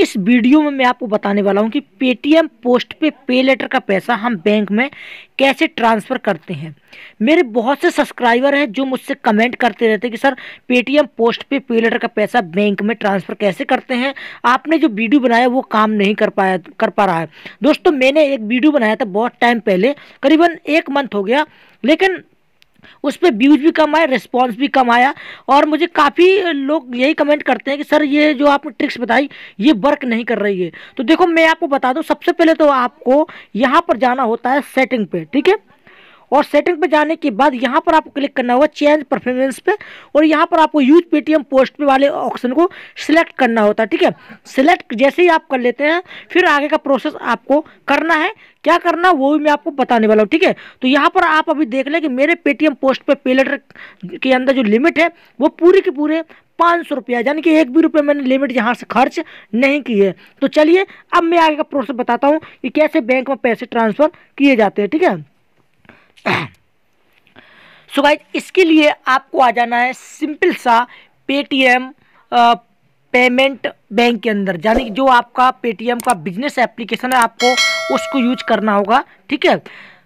इस वीडियो में मैं आपको बताने वाला हूँ कि पेटीएम पोस्ट पे पे लेटर का पैसा हम बैंक में कैसे ट्रांसफ़र करते हैं मेरे बहुत से सब्सक्राइबर हैं जो मुझसे कमेंट करते रहते हैं कि सर पेटीएम पोस्ट पे पे लेटर का पैसा बैंक में ट्रांसफ़र कैसे करते हैं आपने जो वीडियो बनाया वो काम नहीं कर पाया कर पा रहा है दोस्तों मैंने एक वीडियो बनाया था बहुत टाइम पहले करीबन एक मंथ हो गया लेकिन उस पर व्यूज भी कम आया रिस्पॉन्स भी कम आया और मुझे काफ़ी लोग यही कमेंट करते हैं कि सर ये जो आपने ट्रिक्स बताई ये वर्क नहीं कर रही है तो देखो मैं आपको बता दूँ सबसे पहले तो आपको यहाँ पर जाना होता है सेटिंग पे ठीक है और सेटिंग पे जाने के बाद यहाँ पर आपको क्लिक करना होगा चेंज परफॉर्मेंस पे और यहाँ पर आपको यूज पेटीएम पोस्ट पे वाले ऑप्शन को सिलेक्ट करना होता है ठीक है सिलेक्ट जैसे ही आप कर लेते हैं फिर आगे का प्रोसेस आपको करना है क्या करना वो भी मैं आपको बताने वाला हूँ ठीक है तो यहाँ पर आप अभी देख लें कि मेरे पेटीएम पोस्ट पे पे के अंदर जो लिमिट है वो पूरे के पूरे पाँच सौ रुपया यानी कि एक भी रुपये मैंने लिमिट यहाँ से खर्च नहीं की है तो चलिए अब मैं आगे का प्रोसेस बताता हूँ कि कैसे बैंक में पैसे ट्रांसफ़र किए जाते हैं ठीक है सो गाइज इसके लिए आपको आ जाना है सिंपल सा पेटीएम पेमेंट बैंक के अंदर यानी कि जो आपका पेटीएम का बिजनेस एप्लीकेशन है आपको उसको यूज करना होगा ठीक है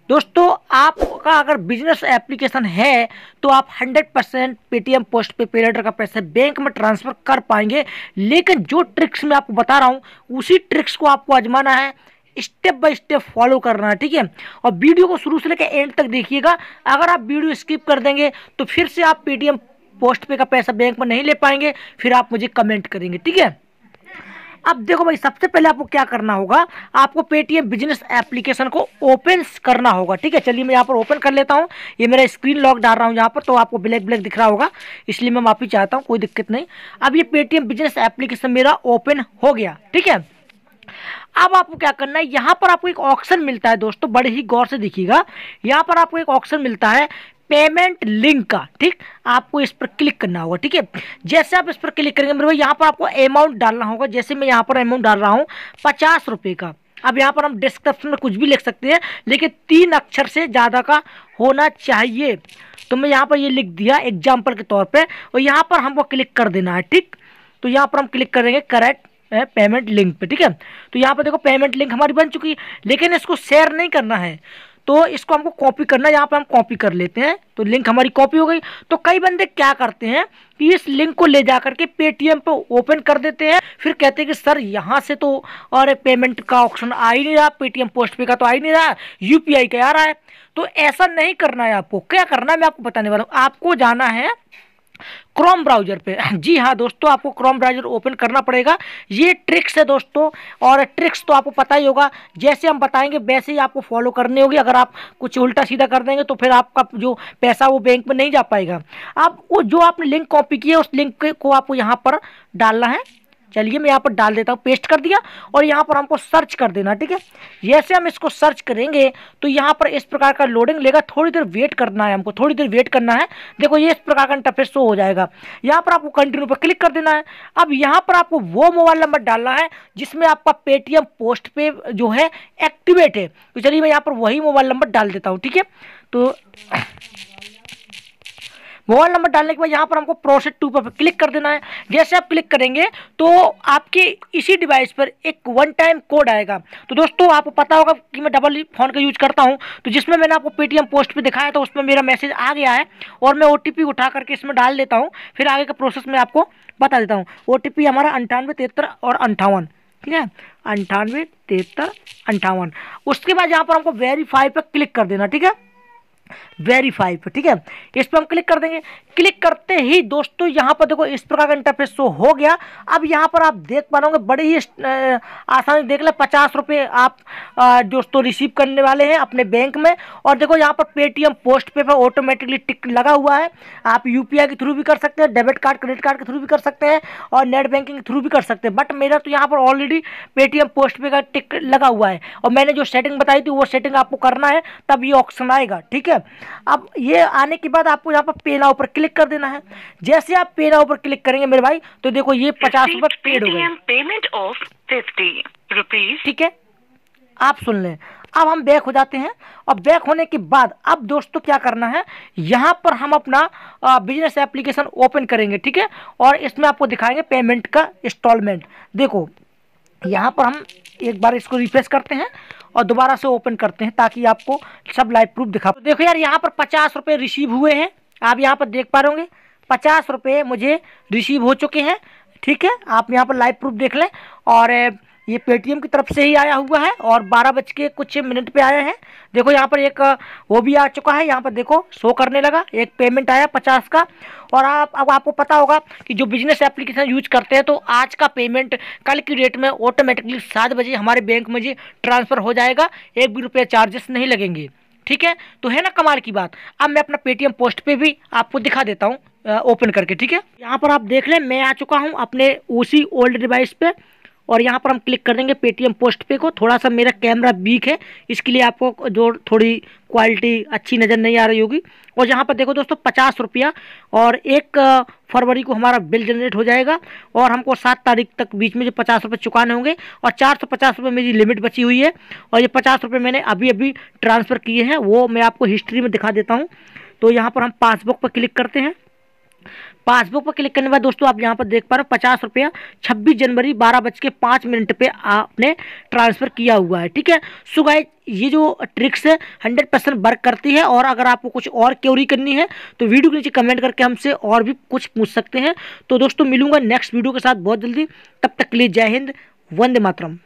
दोस्तों आपका अगर बिजनेस एप्लीकेशन है तो आप 100 percent Paytm postpaid pay later का पैसा बैंक में ट्रांसफ़र कर पाएंगे लेकिन जो ट्रिक्स मैं आपको बता रहा हूँ उसी ट्रिक्स को आपको आजमाना है स्टेप बाय स्टेप फॉलो करना है ठीक है और वीडियो को शुरू से लेकर एंड तक देखिएगा अगर आप वीडियो स्किप कर देंगे तो फिर से आप पेटीएम पोस्ट पे का पैसा बैंक में नहीं ले पाएंगे फिर आप मुझे कमेंट करेंगे ठीक है अब देखो भाई सबसे पहले आपको क्या करना होगा आपको पेटीएम बिजनेस एप्लीकेशन को ओपन करना होगा ठीक है चलिए मैं यहाँ पर ओपन कर लेता हूँ ये मेरा स्क्रीन लॉक डाल रहा हूँ यहाँ पर तो आपको ब्लैक ब्लैक दिख रहा होगा इसलिए मैं माफ़ी चाहता हूँ कोई दिक्कत नहीं अब ये पेटीएम बिजनेस एप्लीकेशन मेरा ओपन हो गया ठीक है अब आपको क्या करना है यहाँ पर आपको एक ऑप्शन मिलता है दोस्तों बड़े ही गौर से दिखेगा यहाँ पर आपको एक ऑप्शन मिलता है पेमेंट लिंक का ठीक आपको इस पर क्लिक करना होगा ठीक है जैसे आप इस पर क्लिक करेंगे मेरे भाई यहाँ पर आपको अमाउंट डालना होगा जैसे मैं यहाँ पर अमाउंट डाल रहा हूँ पचास रुपये का अब यहाँ पर हम डिस्क्रिप्शन में कुछ भी लिख सकते हैं लेकिन तीन अक्षर से ज़्यादा का होना चाहिए तो मैं यहाँ पर ये लिख दिया एग्जाम्पल के तौर पर और यहाँ पर हमको क्लिक कर देना है ठीक तो यहाँ पर हम क्लिक करेंगे करेक्ट पेमेंट लिंक पे ठीक है तो यहाँ पे देखो पेमेंट लिंक हमारी बन चुकी है लेकिन इसको शेयर नहीं करना है तो इसको हमको कॉपी करना है यहाँ पर हम कॉपी कर लेते हैं तो लिंक हमारी कॉपी हो गई तो कई बंदे क्या करते हैं कि इस लिंक को ले जा करके पेटीएम पे ओपन कर देते हैं फिर कहते हैं कि सर यहाँ से तो और पेमेंट का ऑप्शन आ ही नहीं रहा पेटीएम पोस्ट पे का तो आ ही नहीं रहा यूपीआई का आ रहा है तो ऐसा नहीं करना है आपको क्या करना है मैं आपको बताने वाला हूँ आपको जाना है क्रोम ब्राउज़र पे जी हाँ दोस्तों आपको क्रोम ब्राउज़र ओपन करना पड़ेगा ये ट्रिक्स है दोस्तों और ट्रिक्स तो आपको पता ही होगा जैसे हम बताएंगे वैसे ही आपको फॉलो करनी होगी अगर आप कुछ उल्टा सीधा कर देंगे तो फिर आपका जो पैसा वो बैंक में नहीं जा पाएगा आप वो जो आपने लिंक कॉपी किया है उस लिंक को आपको यहाँ पर डालना है चलिए मैं यहाँ पर डाल देता हूँ पेस्ट कर दिया और यहाँ पर हमको सर्च कर देना ठीक है जैसे हम इसको सर्च करेंगे तो यहाँ पर इस प्रकार का लोडिंग लेगा थोड़ी देर वेट करना है हमको थोड़ी देर वेट करना है देखो ये इस प्रकार का इंटरफेस शो हो जाएगा यहाँ पर आपको कंटिन्यू पर क्लिक कर देना है अब यहाँ पर आपको वो मोबाइल नंबर डालना है जिसमें आपका पेटीएम पोस्ट पे जो है एक्टिवेट है तो चलिए मैं यहाँ पर वही मोबाइल नंबर डाल देता हूँ ठीक है तो मोबाइल नंबर डालने के बाद यहाँ पर हमको प्रोसेस टू पर क्लिक कर देना है जैसे आप क्लिक करेंगे तो आपके इसी डिवाइस पर एक वन टाइम कोड आएगा तो दोस्तों आपको पता होगा कि मैं डबल फ़ोन का यूज़ करता हूँ तो जिसमें मैंने आपको पेटीएम पोस्ट पर दिखाया था उसमें मेरा मैसेज आ गया है और मैं ओ उठा करके इसमें डाल देता हूँ फिर आगे का प्रोसेस मैं आपको बता देता हूँ ओ हमारा अंठानवे तिहत्तर और अंठावन ठीक है अंठानवे तिहत्तर अंठावन उसके बाद यहाँ पर हमको वेरीफाई पर क्लिक कर देना ठीक है वेरीफाई पर ठीक है इस पर हम क्लिक कर देंगे क्लिक करते ही दोस्तों यहाँ पर देखो इस प्रकार का इंटरफेस शो हो गया अब यहाँ पर आप देख पा रहे बड़े ही आसानी देख लें पचास रुपये आप दोस्तों रिसीव करने वाले हैं अपने बैंक में और देखो यहाँ पर पेटीएम पोस्ट पे पर ऑटोमेटिकली टिक लगा हुआ है आप यू के थ्रू भी कर सकते हैं डेबिट कार्ड क्रेडिट कार्ड के थ्रू भी कर सकते हैं और नेट बैंकिंग के थ्रू भी कर सकते हैं बट मेरा तो यहाँ पर ऑलरेडी पेटीएम पोस्ट पे का टिक लगा हुआ है और मैंने जो सेटिंग बताई थी वो सेटिंग आपको करना है तब ये ऑप्शन आएगा ठीक है अब ये आने के बाद आपको यहाँ पर पे नाव पर क्लिक कर देना है जैसे आप पे नाव पर क्लिक करेंगे मेरे भाई तो देखो ये पचास रूपए पेड हो गए पेमेंट ऑफ फिफ्टी रुपीज ठीक है आप सुन लें अब हम बैक हो जाते हैं और बैक होने के बाद अब दोस्तों क्या करना है यहाँ पर हम अपना बिजनेस एप्लीकेशन ओपन करेंगे ठीक है और इसमें आपको दिखाएंगे पेमेंट का इंस्टॉलमेंट देखो यहाँ पर हम एक बार इसको रिफ्रेश करते हैं और दोबारा से ओपन करते हैं ताकि आपको सब लाइव प्रूफ दिखा तो देखो यार यहाँ पर पचास रुपये रिसीव हुए हैं आप यहाँ पर देख पा रहे होंगे पचास रुपये मुझे रिसीव हो चुके हैं ठीक है आप यहाँ पर लाइव प्रूफ देख लें और ये पेटीएम की तरफ से ही आया हुआ है और बारह बज के कुछ मिनट पे आया है देखो यहाँ पर एक वो भी आ चुका है यहाँ पर देखो शो करने लगा एक पेमेंट आया पचास का और आप अब आपको पता होगा कि जो बिजनेस एप्लीकेशन यूज करते हैं तो आज का पेमेंट कल की डेट में ऑटोमेटिकली सात बजे हमारे बैंक में जी ट्रांसफ़र हो जाएगा एक भी रुपया चार्जेस नहीं लगेंगे ठीक है तो है ना कमाल की बात अब मैं अपना पेटीएम पोस्ट पे भी आपको दिखा देता हूँ ओपन करके ठीक है यहाँ पर आप देख लें मैं आ चुका हूँ अपने उसी ओल्ड डिवाइस पे और यहाँ पर हम क्लिक कर देंगे पेटीएम पोस्ट पे को थोड़ा सा मेरा कैमरा वीक है इसके लिए आपको जो थोड़ी क्वालिटी अच्छी नज़र नहीं आ रही होगी और यहाँ पर देखो दोस्तों पचास रुपया और एक फरवरी को हमारा बिल जनरेट हो जाएगा और हमको सात तारीख तक बीच में जो पचास रुपये चुकाने होंगे और चार सौ पचास रुपये मेरी लिमिट बची हुई है और ये पचास रुपये मैंने अभी अभी ट्रांसफ़र किए हैं वो मैं आपको हिस्ट्री में दिखा देता हूँ तो यहाँ पर हम पासबुक पर क्लिक करते हैं पासबुक पर क्लिक करने के बाद दोस्तों आप यहां पर देख पा रहे हो पचास रुपया छब्बीस जनवरी बारह बज के पाँच मिनट पर आपने ट्रांसफ़र किया हुआ है ठीक है सो गाय ये जो ट्रिक्स है हंड्रेड परसेंट वर्क करती है और अगर आपको कुछ और क्योरी करनी है तो वीडियो के नीचे कमेंट करके हमसे और भी कुछ पूछ सकते हैं तो दोस्तों मिलूंगा नेक्स्ट वीडियो के साथ बहुत जल्दी तब तक के लिए जय हिंद वंदे मातरम